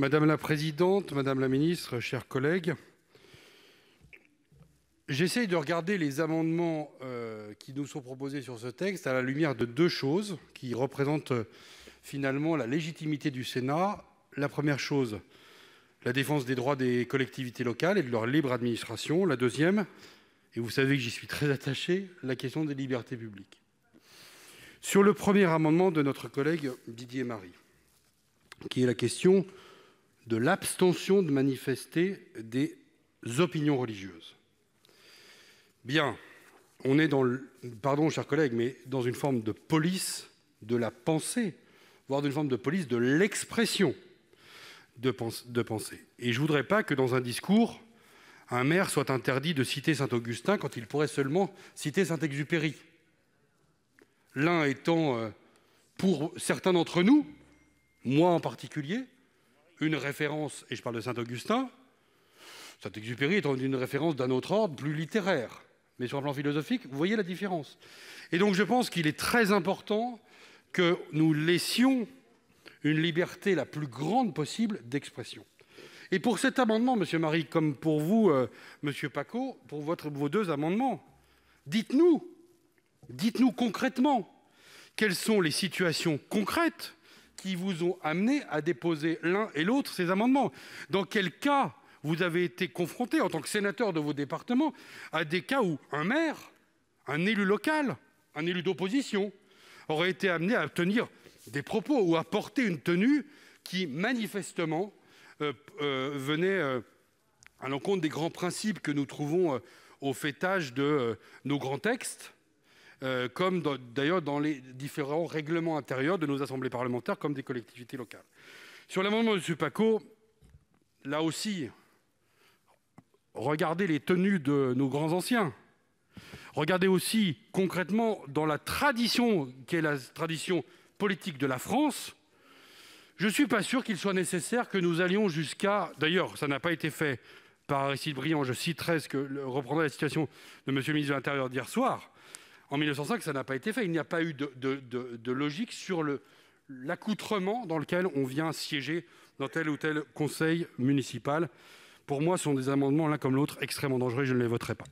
Madame la présidente, madame la ministre, chers collègues, j'essaye de regarder les amendements euh, qui nous sont proposés sur ce texte à la lumière de deux choses qui représentent euh, finalement la légitimité du Sénat. La première chose, la défense des droits des collectivités locales et de leur libre administration. La deuxième, et vous savez que j'y suis très attaché, la question des libertés publiques. Sur le premier amendement de notre collègue Didier Marie, qui est la question de l'abstention de manifester des opinions religieuses. Bien, on est dans, le, pardon, chers collègues, mais dans une forme de police de la pensée, voire d'une forme de police de l'expression de, pensée. Et je ne voudrais pas que dans un discours, un maire soit interdit de citer saint Augustin quand il pourrait seulement citer saint Exupéry. L'un étant, euh, pour certains d'entre nous, moi en particulier, une référence, et je parle de Saint-Augustin, Saint-Exupéry étant une référence d'un autre ordre, plus littéraire. Mais sur un plan philosophique, vous voyez la différence. Et donc je pense qu'il est très important que nous laissions une liberté la plus grande possible d'expression. Et pour cet amendement, Monsieur Marie, comme pour vous, euh, Monsieur Paco, pour votre, vos deux amendements, dites-nous, dites-nous concrètement, quelles sont les situations concrètes qui vous ont amené à déposer l'un et l'autre ces amendements. Dans quel cas vous avez été confronté, en tant que sénateur de vos départements, à des cas où un maire, un élu local, un élu d'opposition, aurait été amené à tenir des propos ou à porter une tenue qui, manifestement, euh, euh, venait euh, à l'encontre des grands principes que nous trouvons au fêtage de nos grands textes euh, comme d'ailleurs dans les différents règlements intérieurs de nos assemblées parlementaires comme des collectivités locales. Sur l'amendement de M. Paco, là aussi, regardez les tenues de nos grands anciens. Regardez aussi concrètement dans la tradition qui est la tradition politique de la France, je ne suis pas sûr qu'il soit nécessaire que nous allions jusqu'à... D'ailleurs, ça n'a pas été fait par Aristide Briand, je citerai ce que la situation de M. le ministre de l'Intérieur d'hier soir, en 1905, ça n'a pas été fait. Il n'y a pas eu de, logique sur l'accoutrement dans lequel on vient siéger dans tel ou tel conseil municipal. Pour moi, ce sont des amendements, l'un comme l'autre, extrêmement dangereux. Je ne les voterai pas.